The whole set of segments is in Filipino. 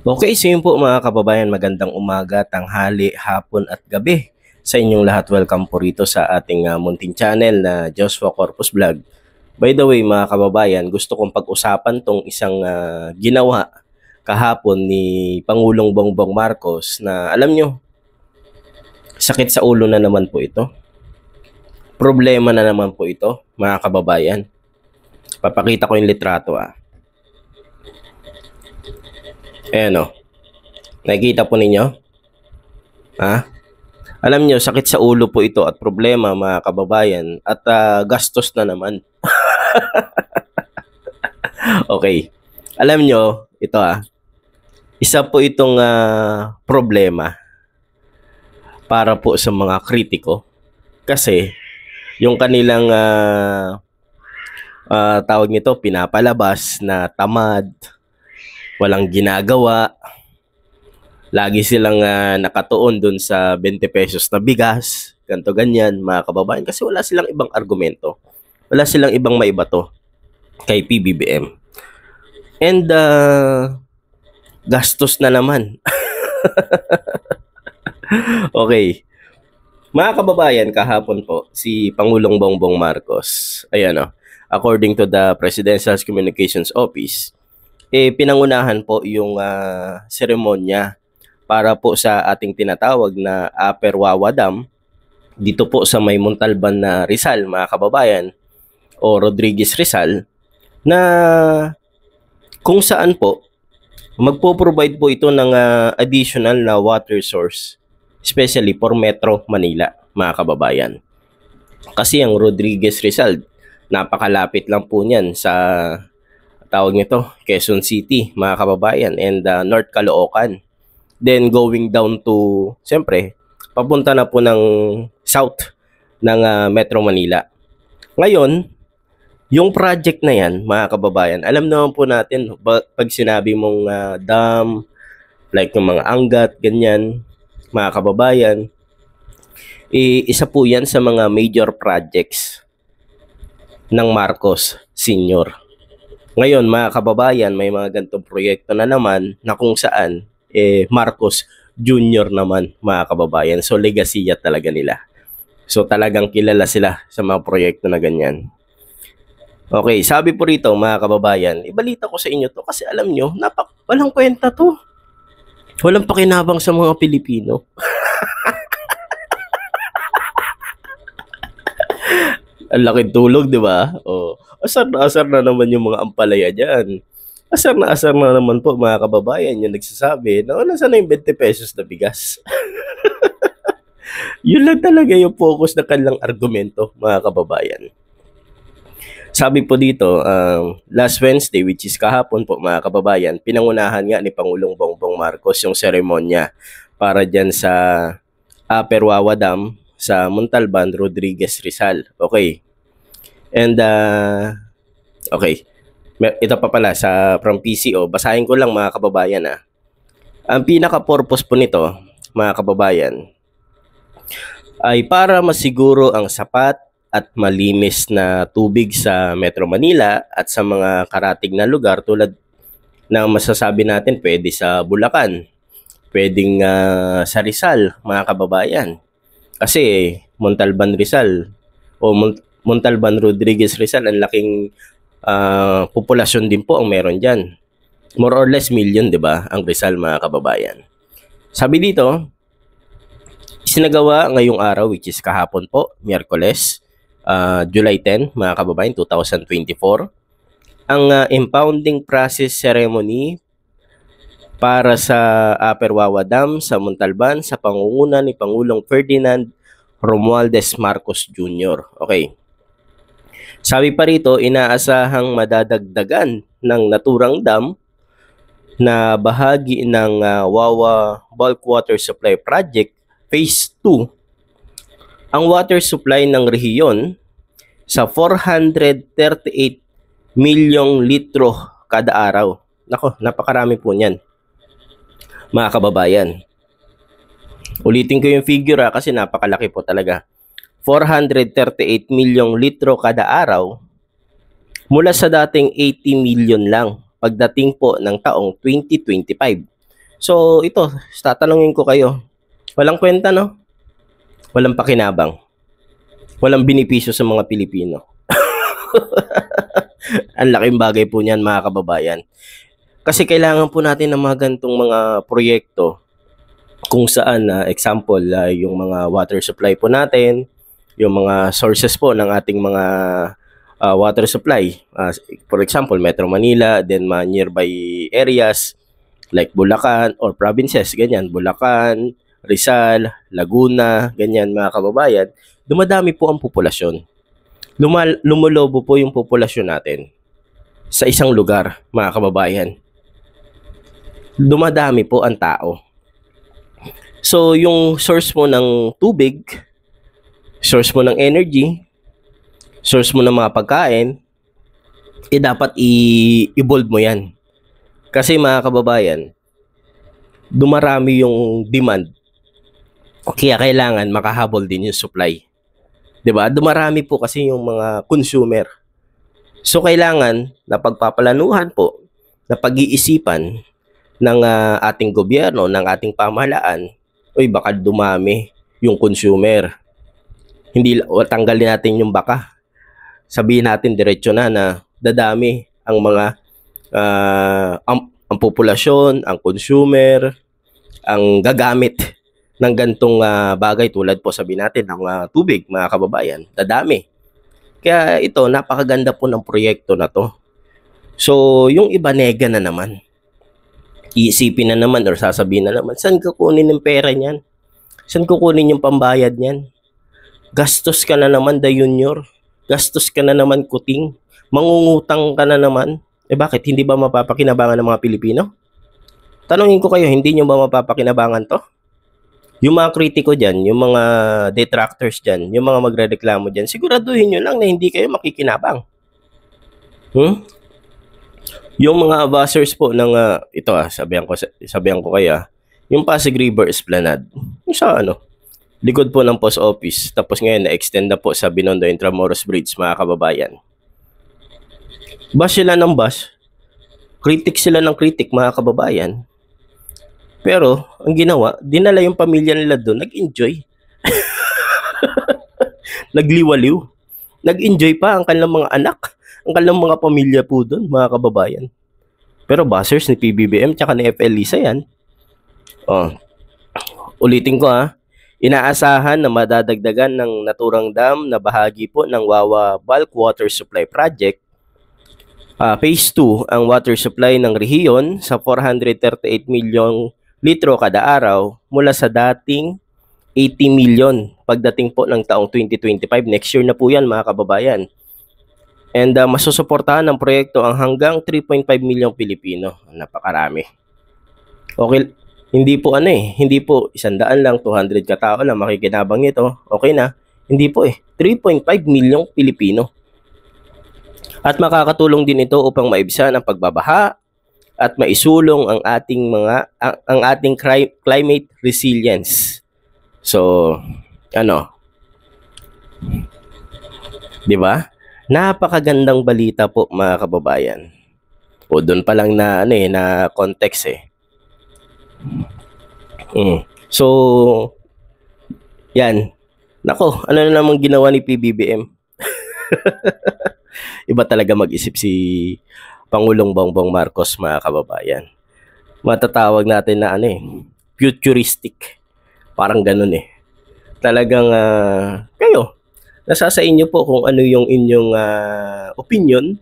Okay, so yun po mga kababayan, magandang umaga, tanghali, hapon at gabi sa inyong lahat. Welcome po rito sa ating uh, ah, Munting Channel na Joshua Corpus Vlog. By the way mga kababayan, gusto kong pag-usapan tong isang uh, ginawa kahapon ni Pangulong Bongbong Marcos na alam nyo, sakit sa ulo na naman po ito. Problema na naman po ito mga kababayan. Papakita ko yung litrato ah. Ayan eh, o. Nakikita po ninyo? Ha? Alam niyo sakit sa ulo po ito at problema mga kababayan at uh, gastos na naman. okay. Alam niyo ito ha. Ah, isa po itong uh, problema para po sa mga kritiko kasi yung kanilang uh, uh, tawag nito pinapalabas na tamad, walang ginagawa. Lagi silang uh, nakatuon doon sa 20 pesos na bigas, ganto ganyan, mga kababayan kasi wala silang ibang argumento. Wala silang ibang maibato kay PBBM. And uh, gastos na naman. okay. Mga kababayan, kahapon po, si Pangulong Bongbong Marcos, ayan o, oh. according to the Presidential Communications Office, eh, pinangunahan po yung uh, seremonya para po sa ating tinatawag na Upper Wawa Dam dito po sa may Montalban na Rizal mga kababayan o Rodriguez Rizal na kung saan po magpo-provide po ito ng uh, additional na water source especially for Metro Manila mga kababayan. Kasi ang Rodriguez Rizal napakalapit lang po niyan sa tawag nito, Quezon City, mga kababayan, and uh, North Caloocan. Then going down to, siyempre, papunta na po ng south ng uh, Metro Manila. Ngayon, yung project na yan, mga kababayan, alam naman po natin, pag sinabi mong uh, dam, like yung mga angat, ganyan, mga kababayan, eh, isa po yan sa mga major projects ng Marcos Sr. Ngayon mga kababayan, may mga gantong proyekto na naman na kung saan eh, Marcos Jr. naman mga kababayan. So legacy talaga nila. So talagang kilala sila sa mga proyekto na ganyan. Okay, sabi po rito mga kababayan, ibalita ko sa inyo to kasi alam nyo, napak walang kwenta to. Walang pakinabang sa mga Pilipino. Ang laki tulog, di ba? O, oh, asar na asar na naman yung mga ampalaya dyan. Asar na asar na naman po mga kababayan yung nagsasabi na oh, nasa na yung 20 pesos na bigas. Yun lang talaga yung focus ng kanilang argumento mga kababayan. Sabi po dito, uh, last Wednesday, which is kahapon po mga kababayan, pinangunahan nga ni Pangulong Bongbong Marcos yung seremonya para dyan sa uh, Dam sa Montalban, Rodriguez Rizal. Okay. And, uh, okay. Ito pa pala sa from PCO. Basahin ko lang mga kababayan ha. Ah. Ang pinaka-purpose po nito, mga kababayan, ay para masiguro ang sapat at malinis na tubig sa Metro Manila at sa mga karatig na lugar tulad ng masasabi natin pwede sa Bulacan, pwedeng uh, sa Rizal, mga kababayan. Kasi Montalban Rizal o Montalban Rodriguez Rizal, ang laking uh, populasyon din po ang meron dyan. More or less million, di ba, ang Rizal mga kababayan. Sabi dito, isinagawa ngayong araw, which is kahapon po, Miyerkules, uh, July 10, mga kababayan, 2024, ang uh, impounding process ceremony para sa Upper Wawa Dam sa Montalban sa pangunguna ni Pangulong Ferdinand Romualdez Marcos Jr. Okay. Sabi pa rito, inaasahang madadagdagan ng naturang dam na bahagi ng uh, Wawa Bulk Water Supply Project Phase 2 ang water supply ng rehiyon sa 438 milyong litro kada araw. Nako, napakarami po niyan. Mga kababayan. Ulitin ko yung figure ha, ah, kasi napakalaki po talaga. 438 milyong litro kada araw mula sa dating 80 million lang pagdating po ng taong 2025. So ito, tatanungin ko kayo, walang kwenta no? Walang pakinabang. Walang binipisyo sa mga Pilipino. Ang laking bagay po niyan mga kababayan. Kasi kailangan po natin ng mga gantong mga proyekto kung saan uh, example uh, yung mga water supply po natin, yung mga sources po ng ating mga uh, water supply. Uh, for example, Metro Manila, then mga nearby areas like Bulacan or provinces, ganyan, Bulacan, Rizal, Laguna, ganyan mga kababayan, dumadami po ang populasyon. Lumal lumulobo po yung populasyon natin sa isang lugar, mga kababayan. Dumadami po ang tao. So, yung source mo ng tubig, source mo ng energy, source mo ng mga pagkain, eh dapat i- evolve mo yan. Kasi mga kababayan, dumarami yung demand. Kaya kailangan makahabol din yung supply. 'Di ba? Dumarami po kasi yung mga consumer. So kailangan na pagpapalanuhan po, na pag-iisipan ng uh, ating gobyerno, ng ating pamahalaan, uy baka dumami yung consumer. Hindi tanggalin natin yung baka. Sabihin natin diretso na na dadami ang mga uh, ang, ang populasyon, ang consumer, ang gagamit ng gantong uh, bagay tulad po sabi natin ng uh, tubig mga kababayan, dadami. Kaya ito, napakaganda po ng proyekto na to. So, yung iba nega na naman iisipin na naman or sasabihin na naman, saan kukunin ng pera niyan? Saan kukunin yung pambayad niyan? Gastos ka na naman, da junior. Gastos ka na naman, kuting. Mangungutang ka na naman. Eh bakit, hindi ba mapapakinabangan ng mga Pilipino? Tanungin ko kayo, hindi nyo ba mapapakinabangan to? Yung mga kritiko dyan, yung mga detractors dyan, yung mga magre-reklamo dyan, siguraduhin nyo lang na hindi kayo makikinabang. Hmm? Yung mga buzzers po ng uh, ito ah, sabihan ko sabihan ko kaya, ah, yung Pasig River Esplanade. Yung sa ano, likod po ng post office. Tapos ngayon na-extend na po sa Binondo Intramuros Bridge, mga kababayan. Bus sila ng bus. Kritik sila ng kritik, mga kababayan. Pero, ang ginawa, dinala yung pamilya nila doon, nag-enjoy. Nagliwaliw. Nag-enjoy pa ang kanilang mga anak ang kalang mga pamilya po doon, mga kababayan. Pero buzzers ni PBBM tsaka ni FL Lisa yan. Oh. Ulitin ko ha. Ah. Inaasahan na madadagdagan ng naturang dam na bahagi po ng Wawa Bulk Water Supply Project uh, phase 2 ang water supply ng rehiyon sa 438 milyong litro kada araw mula sa dating 80 milyon pagdating po ng taong 2025. Next year na po yan mga kababayan. And uh, masusuportahan ng proyekto ang hanggang 3.5 milyong Pilipino. Napakarami. Okay, hindi po ano eh, hindi po 100 lang, 200 katao lang makikinabang nito. Okay na. Hindi po eh, 3.5 milyong Pilipino. At makakatulong din ito upang maibsan ang pagbabaha at maisulong ang ating mga ang, ang ating climate resilience. So, ano? 'Di ba? Napakagandang balita po mga kababayan. O doon pa lang na ano eh, na context eh. Mm. So, yan. Nako, ano na namang ginawa ni PBBM? Iba talaga mag-isip si Pangulong Bongbong Marcos mga kababayan. Matatawag natin na ano eh, futuristic. Parang ganun eh. Talagang uh, kayo, Nasa sa inyo po kung ano yung inyong uh, opinion.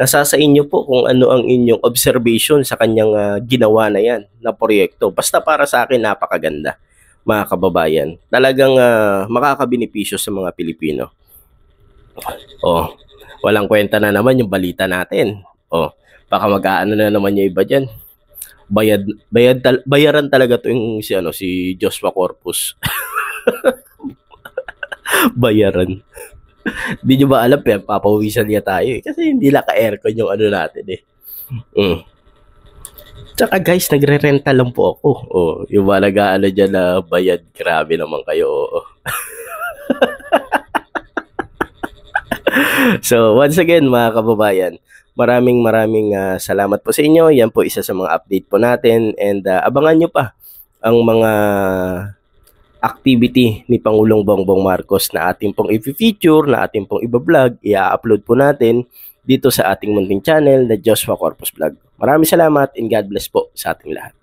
Nasa sa inyo po kung ano ang inyong observation sa kanyang uh, ginawa na yan na proyekto. Basta para sa akin napakaganda mga kababayan. Talagang uh, makakabenepisyo sa mga Pilipino. Oh, walang kwenta na naman yung balita natin. Oh, baka mag-aano na naman yung iba diyan. Bayad bayad tal, bayaran talaga 'to yung si ano si Joshua Corpus. bayaran. Hindi nyo ba alam, pero papawisan niya tayo eh. Kasi hindi naka-aircon yung ano natin eh. Mm. Tsaka guys, nagre-renta lang po ako. Oh, yung malaga ano dyan na bayad, grabe naman kayo. so, once again mga kababayan, maraming maraming uh, salamat po sa inyo. Yan po isa sa mga update po natin and uh, abangan nyo pa ang mga activity ni Pangulong Bongbong Marcos na ating pong i-feature, na ating pong i-vlog, i-upload po natin dito sa ating munting channel na Joshua Corpus Vlog. Maraming salamat and God bless po sa ating lahat.